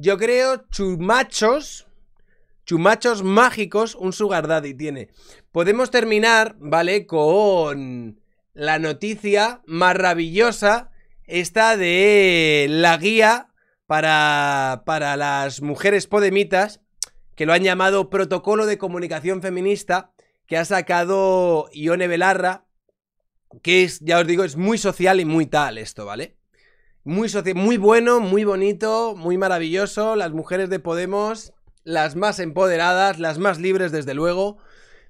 Yo creo chumachos, chumachos mágicos, un sugar daddy tiene. Podemos terminar, ¿vale? Con la noticia maravillosa, esta de la guía para, para las mujeres podemitas, que lo han llamado Protocolo de Comunicación Feminista, que ha sacado Ione Belarra, que es, ya os digo, es muy social y muy tal esto, ¿vale? Muy, muy bueno, muy bonito, muy maravilloso. Las mujeres de Podemos, las más empoderadas, las más libres, desde luego.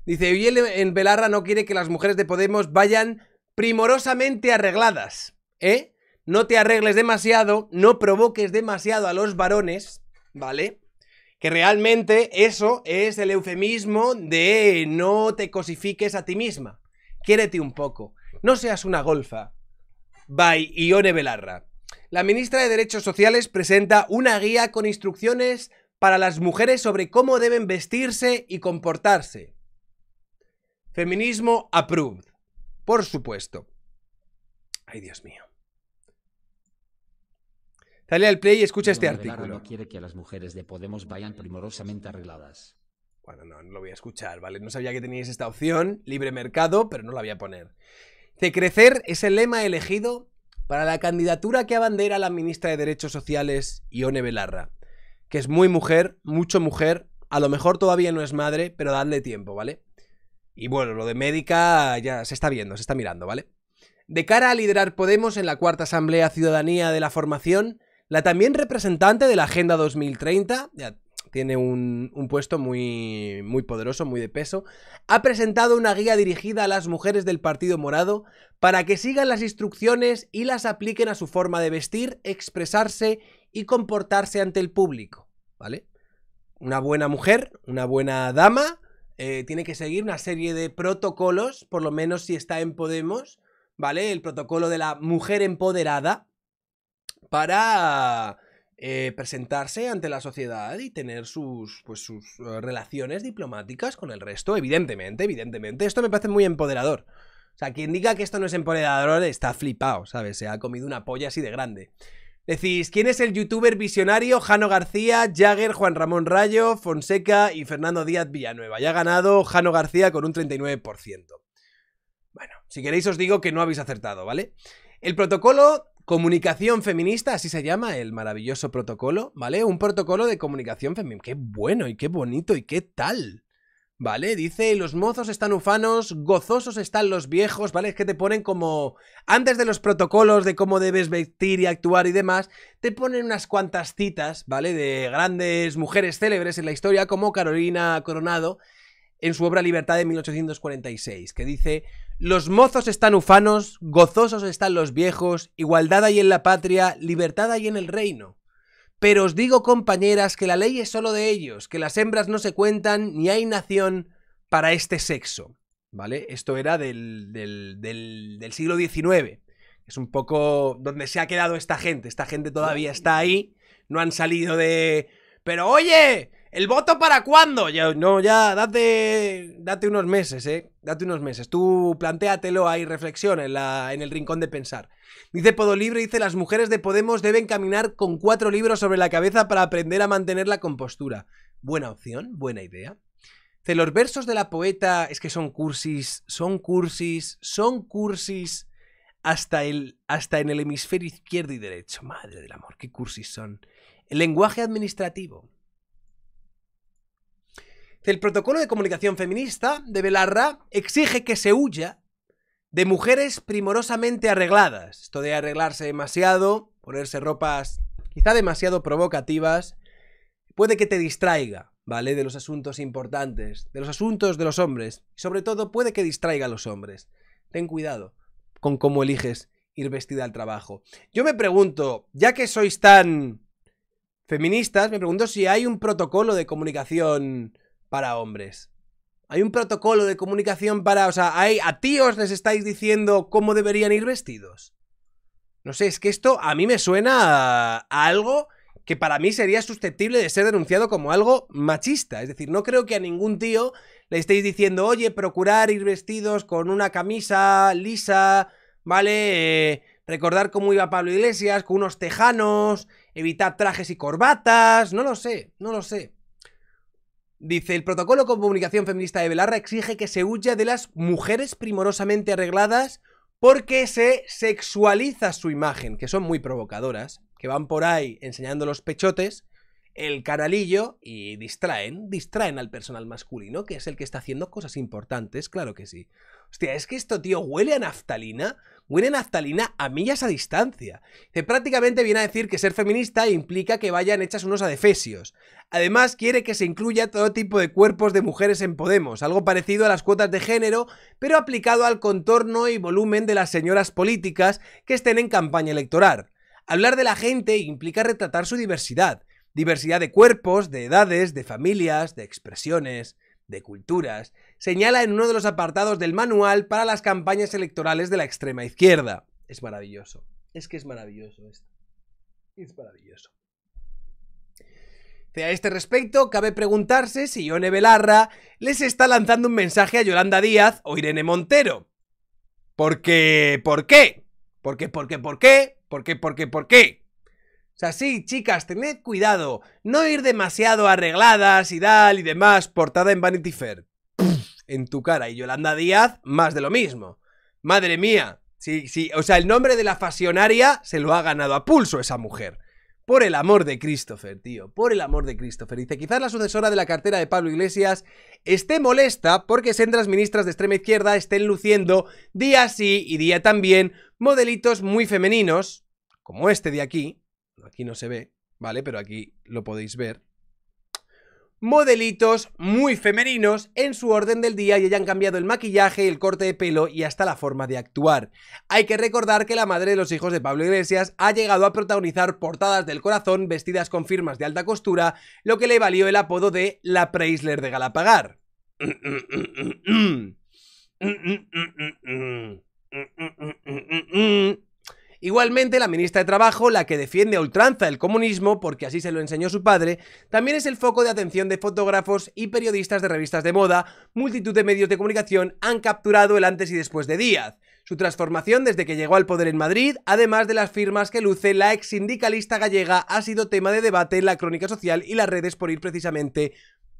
Dice, y en Belarra no quiere que las mujeres de Podemos vayan primorosamente arregladas, ¿eh? No te arregles demasiado, no provoques demasiado a los varones, ¿vale? Que realmente eso es el eufemismo de no te cosifiques a ti misma. Quiérete un poco. No seas una golfa. Bye, Ione Belarra la ministra de Derechos Sociales presenta una guía con instrucciones para las mujeres sobre cómo deben vestirse y comportarse. Feminismo approved. Por supuesto. Ay, Dios mío. Dale al play y escucha este artículo. No quiere que las mujeres de Podemos vayan primorosamente arregladas. Bueno, no, no lo voy a escuchar, ¿vale? No sabía que teníais esta opción, libre mercado, pero no la voy a poner. De crecer es el lema elegido para la candidatura que abandera la ministra de Derechos Sociales, Ione Belarra, que es muy mujer, mucho mujer, a lo mejor todavía no es madre, pero dadle tiempo, ¿vale? Y bueno, lo de médica ya se está viendo, se está mirando, ¿vale? De cara a liderar Podemos en la cuarta Asamblea Ciudadanía de la Formación, la también representante de la Agenda 2030, ya tiene un, puesto muy, muy poderoso, muy de peso, ha presentado una guía dirigida a las mujeres del Partido Morado para que sigan las instrucciones y las apliquen a su forma de vestir, expresarse y comportarse ante el público, ¿vale? Una buena mujer, una buena dama, eh, tiene que seguir una serie de protocolos, por lo menos si está en Podemos, ¿vale? El protocolo de la mujer empoderada para eh, presentarse ante la sociedad y tener sus, pues, sus eh, relaciones diplomáticas con el resto. Evidentemente, evidentemente. Esto me parece muy empoderador. O sea, quien diga que esto no es empoderador está flipado, ¿sabes? Se ha comido una polla así de grande. Decís, ¿quién es el youtuber visionario? Jano García, Jagger, Juan Ramón Rayo, Fonseca y Fernando Díaz Villanueva. Ya ha ganado Jano García con un 39%. Bueno, si queréis os digo que no habéis acertado, ¿vale? El protocolo Comunicación feminista, así se llama el maravilloso protocolo, ¿vale? Un protocolo de comunicación feminista. Qué bueno y qué bonito y qué tal. ¿Vale? Dice, los mozos están ufanos, gozosos están los viejos, ¿vale? Es que te ponen como, antes de los protocolos de cómo debes vestir y actuar y demás, te ponen unas cuantas citas, ¿vale? De grandes mujeres célebres en la historia, como Carolina Coronado, en su obra Libertad de 1846, que dice, los mozos están ufanos, gozosos están los viejos, igualdad hay en la patria, libertad hay en el reino. Pero os digo, compañeras, que la ley es solo de ellos, que las hembras no se cuentan, ni hay nación para este sexo. ¿Vale? Esto era del, del, del siglo XIX. Es un poco donde se ha quedado esta gente. Esta gente todavía está ahí, no han salido de... Pero oye, ¿El voto para cuándo? no, ya, date, date unos meses, ¿eh? Date unos meses. Tú plantéatelo ahí, reflexión en, en el rincón de pensar. Dice Podolibre, dice, las mujeres de Podemos deben caminar con cuatro libros sobre la cabeza para aprender a mantener la compostura. Buena opción, buena idea. De los versos de la poeta es que son cursis, son cursis, son cursis hasta, el, hasta en el hemisferio izquierdo y derecho. Madre del amor, qué cursis son. El lenguaje administrativo. El protocolo de comunicación feminista de Belarra exige que se huya de mujeres primorosamente arregladas. Esto de arreglarse demasiado, ponerse ropas quizá demasiado provocativas, puede que te distraiga, ¿vale? De los asuntos importantes, de los asuntos de los hombres. Y sobre todo puede que distraiga a los hombres. Ten cuidado con cómo eliges ir vestida al trabajo. Yo me pregunto, ya que sois tan feministas, me pregunto si hay un protocolo de comunicación para hombres. Hay un protocolo de comunicación para, o sea, hay, a tíos les estáis diciendo cómo deberían ir vestidos. No sé, es que esto a mí me suena a, algo que para mí sería susceptible de ser denunciado como algo machista. Es decir, no creo que a ningún tío le estéis diciendo, oye, procurar ir vestidos con una camisa lisa, ¿vale? Eh, recordar cómo iba Pablo Iglesias, con unos tejanos, evitar trajes y corbatas, no lo sé, no lo sé. Dice, el protocolo con comunicación feminista de Belarra exige que se huya de las mujeres primorosamente arregladas porque se sexualiza su imagen, que son muy provocadoras, que van por ahí enseñando los pechotes, el canalillo y distraen, distraen al personal masculino, que es el que está haciendo cosas importantes, claro que sí. Hostia, es que esto, tío, huele a naftalina huelen a a millas a distancia. Que prácticamente viene a decir que ser feminista implica que vayan hechas unos adefesios. Además, quiere que se incluya todo tipo de cuerpos de mujeres en Podemos, algo parecido a las cuotas de género, pero aplicado al contorno y volumen de las señoras políticas que estén en campaña electoral. Hablar de la gente implica retratar su diversidad, diversidad de cuerpos, de edades, de familias, de expresiones de Culturas, señala en uno de los apartados del manual para las campañas electorales de la extrema izquierda. Es maravilloso. Es que es maravilloso esto. Es maravilloso. A este respecto, cabe preguntarse si Ione Belarra les está lanzando un mensaje a Yolanda Díaz o Irene Montero. ¿Por qué? ¿por qué? ¿Por qué? ¿por qué? ¿Por qué? ¿Por qué? ¿por qué? O sea, sí, chicas, tened cuidado. No ir demasiado arregladas y tal y demás, portada en Vanity Fair. en tu cara. Y Yolanda Díaz, más de lo mismo. Madre mía. Sí, sí. O sea, el nombre de la fasionaria se lo ha ganado a pulso esa mujer. Por el amor de Christopher, tío. Por el amor de Christopher. Dice, quizás la sucesora de la cartera de Pablo Iglesias esté molesta porque sendras ministras de extrema izquierda estén luciendo día sí y día también modelitos muy femeninos, como este de aquí, Aquí no se ve, ¿vale? Pero aquí lo podéis ver. Modelitos muy femeninos en su orden del día y hayan cambiado el maquillaje, el corte de pelo y hasta la forma de actuar. Hay que recordar que la madre de los hijos de Pablo Iglesias ha llegado a protagonizar portadas del corazón vestidas con firmas de alta costura, lo que le valió el apodo de la Preisler de Galapagar. Igualmente, la ministra de Trabajo, la que defiende a ultranza el comunismo, porque así se lo enseñó su padre, también es el foco de atención de fotógrafos y periodistas de revistas de moda. Multitud de medios de comunicación han capturado el antes y después de Díaz. Su transformación desde que llegó al poder en Madrid, además de las firmas que luce la ex sindicalista gallega, ha sido tema de debate en la crónica social y las redes por ir precisamente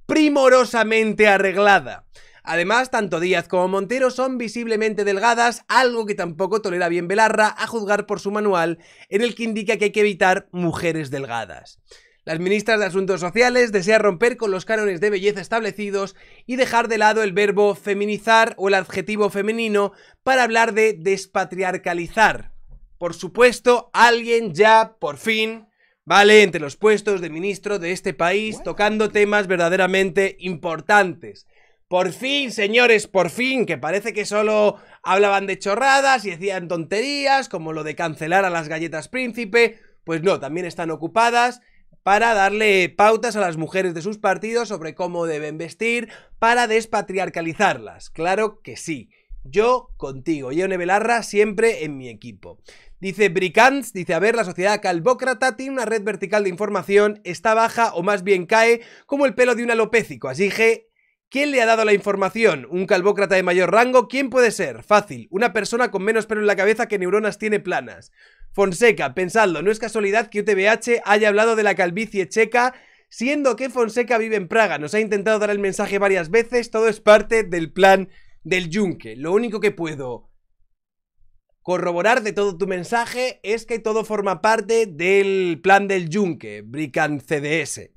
primorosamente arreglada. Además, tanto Díaz como Montero son visiblemente delgadas, algo que tampoco tolera bien Belarra, a juzgar por su manual, en el que indica que hay que evitar mujeres delgadas. Las ministras de Asuntos Sociales desean romper con los cánones de belleza establecidos y dejar de lado el verbo feminizar o el adjetivo femenino para hablar de despatriarcalizar. Por supuesto, alguien ya, por fin, vale entre los puestos de ministro de este país tocando temas verdaderamente importantes. Por fin, señores, por fin, que parece que solo hablaban de chorradas y decían tonterías, como lo de cancelar a las galletas príncipe, pues no, también están ocupadas para darle pautas a las mujeres de sus partidos sobre cómo deben vestir, para despatriarcalizarlas. Claro que sí. Yo contigo, Yone Belarra, siempre en mi equipo. Dice Bricans, dice, a ver, la sociedad calvócrata tiene una red vertical de información, está baja o más bien cae como el pelo de un alopécico, así que ¿Quién le ha dado la información? ¿Un calvócrata de mayor rango? ¿Quién puede ser? Fácil, una persona con menos pelo en la cabeza que neuronas tiene planas. Fonseca, pensando, no es casualidad que UTBH haya hablado de la calvicie checa, siendo que Fonseca vive en Praga, nos ha intentado dar el mensaje varias veces, todo es parte del plan del yunque. Lo único que puedo corroborar de todo tu mensaje es que todo forma parte del plan del yunque, Brican CDS.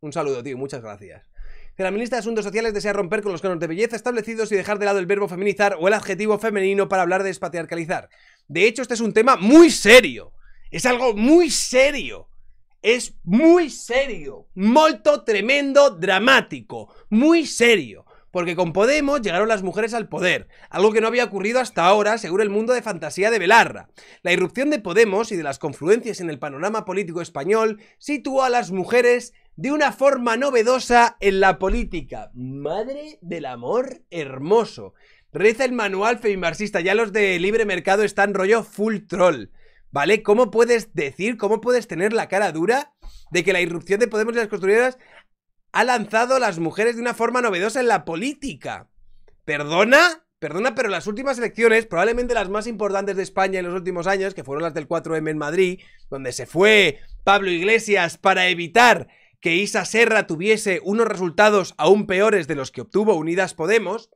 Un saludo, tío, muchas gracias que la ministra de Asuntos Sociales desea romper con los cánones de belleza establecidos y dejar de lado el verbo feminizar o el adjetivo femenino para hablar de despatriarcalizar. De hecho, este es un tema muy serio. Es algo muy serio. Es muy serio. Molto tremendo dramático. Muy serio porque con Podemos llegaron las mujeres al poder, algo que no había ocurrido hasta ahora según el mundo de fantasía de Belarra. La irrupción de Podemos y de las confluencias en el panorama político español situó a las mujeres de una forma novedosa en la política. Madre del amor hermoso. Reza el manual feminista Ya los de libre mercado están rollo full troll. ¿Vale? ¿Cómo puedes decir, cómo puedes tener la cara dura de que la irrupción de Podemos y las construidoras ha lanzado a las mujeres de una forma novedosa en la política? ¿Perdona? Perdona, pero las últimas elecciones, probablemente las más importantes de España en los últimos años, que fueron las del 4M en Madrid, donde se fue Pablo Iglesias para evitar que Isa Serra tuviese unos resultados aún peores de los que obtuvo Unidas Podemos,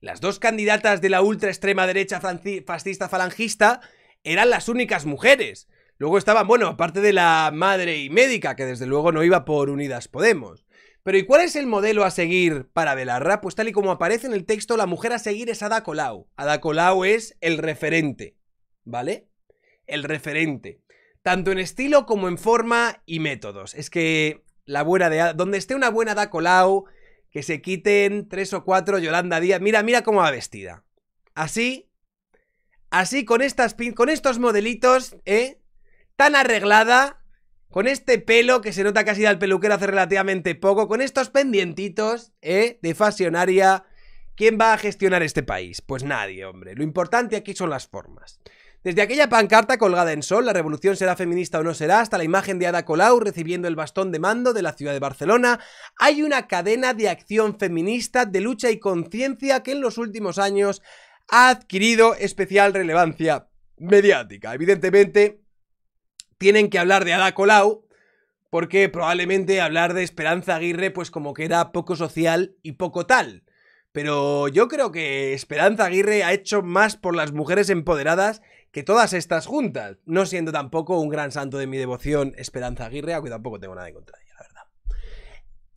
las dos candidatas de la ultra extrema derecha fascista falangista eran las únicas mujeres. Luego estaban, bueno, aparte de la madre y médica, que desde luego no iba por Unidas Podemos. Pero ¿y cuál es el modelo a seguir para Belarra? Pues tal y como aparece en el texto, la mujer a seguir es Ada Colau. Ada Colau es el referente, ¿vale? El referente tanto en estilo como en forma y métodos. Es que la buena de... Donde esté una buena da Colau, que se quiten tres o cuatro Yolanda Díaz. Mira, mira cómo va vestida. Así, así con estas con estos modelitos, ¿eh? Tan arreglada, con este pelo que se nota casi al peluquero hace relativamente poco, con estos pendientitos, ¿eh? De fashionaria. ¿Quién va a gestionar este país? Pues nadie, hombre. Lo importante aquí son las formas. Desde aquella pancarta colgada en sol, la revolución será feminista o no será, hasta la imagen de Ada Colau recibiendo el bastón de mando de la ciudad de Barcelona, hay una cadena de acción feminista, de lucha y conciencia que en los últimos años ha adquirido especial relevancia mediática. Evidentemente, tienen que hablar de Ada Colau, porque probablemente hablar de Esperanza Aguirre pues como que era poco social y poco tal. Pero yo creo que Esperanza Aguirre ha hecho más por las mujeres empoderadas que todas estas juntas, no siendo tampoco un gran santo de mi devoción Esperanza Aguirre, que tampoco tengo nada en contra de ella, la verdad.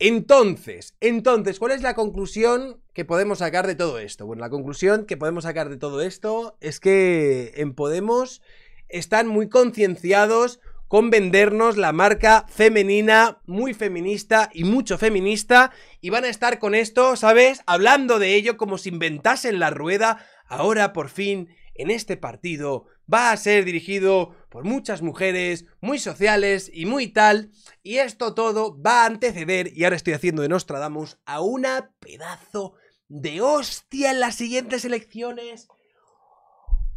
Entonces, entonces, ¿cuál es la conclusión que podemos sacar de todo esto? Bueno, la conclusión que podemos sacar de todo esto es que en Podemos están muy concienciados con vendernos la marca femenina, muy feminista y mucho feminista, y van a estar con esto, ¿sabes? Hablando de ello como si inventasen la rueda, ahora por fin en este partido va a ser dirigido por muchas mujeres muy sociales y muy tal, y esto todo va a anteceder, y ahora estoy haciendo de Nostradamus, a una pedazo de hostia en las siguientes elecciones.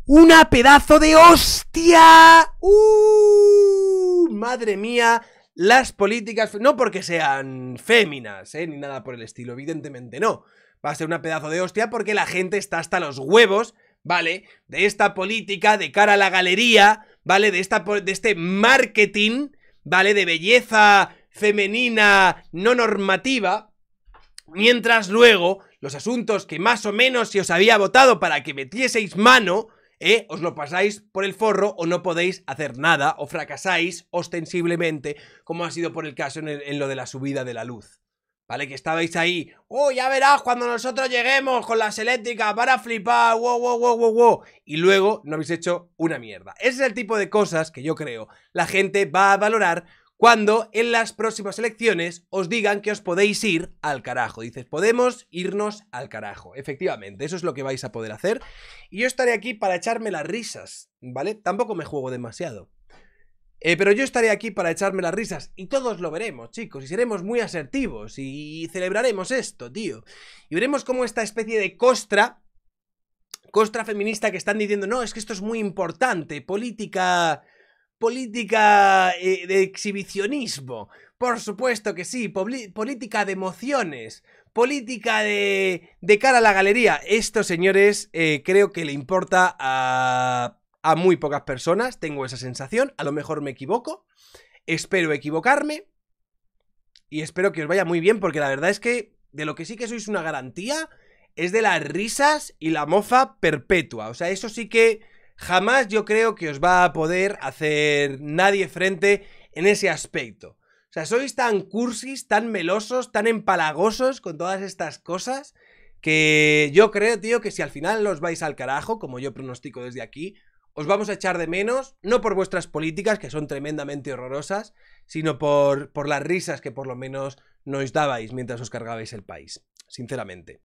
¡Una pedazo de hostia! ¡Uh! ¡Madre mía! Las políticas, no porque sean féminas, eh, ni nada por el estilo, evidentemente no. Va a ser una pedazo de hostia porque la gente está hasta los huevos ¿vale? De esta política de cara a la galería, ¿vale? De, esta, de este marketing, ¿vale? De belleza femenina no normativa, mientras luego los asuntos que más o menos se os había votado para que metieseis mano, ¿eh? os lo pasáis por el forro o no podéis hacer nada o fracasáis ostensiblemente, como ha sido por el caso en lo de la subida de la luz. ¿vale? Que estabais ahí, ¡oh, ya verás cuando nosotros lleguemos con las eléctricas para flipar! ¡Wow, wow, wow, wow, wow! Y luego no habéis hecho una mierda. Ese es el tipo de cosas que yo creo la gente va a valorar cuando en las próximas elecciones os digan que os podéis ir al carajo. Dices, podemos irnos al carajo. Efectivamente, eso es lo que vais a poder hacer. Y yo estaré aquí para echarme las risas, ¿vale? Tampoco me juego demasiado. Eh, pero yo estaré aquí para echarme las risas y todos lo veremos, chicos, y seremos muy asertivos y celebraremos esto, tío. Y veremos cómo esta especie de costra, costra feminista que están diciendo, no, es que esto es muy importante, política, política eh, de exhibicionismo, por supuesto que sí, política de emociones, política de, de cara a la galería. Esto, señores, eh, creo que le importa a a muy pocas personas, tengo esa sensación, a lo mejor me equivoco, espero equivocarme y espero que os vaya muy bien porque la verdad es que de lo que sí que sois una garantía es de las risas y la mofa perpetua, o sea, eso sí que jamás yo creo que os va a poder hacer nadie frente en ese aspecto. O sea, sois tan cursis, tan melosos, tan empalagosos con todas estas cosas que yo creo, tío, que si al final los vais al carajo, como yo pronostico desde aquí, os vamos a echar de menos, no por vuestras políticas, que son tremendamente horrorosas, sino por, las risas que por lo menos nos dabais mientras os cargabais el país, sinceramente.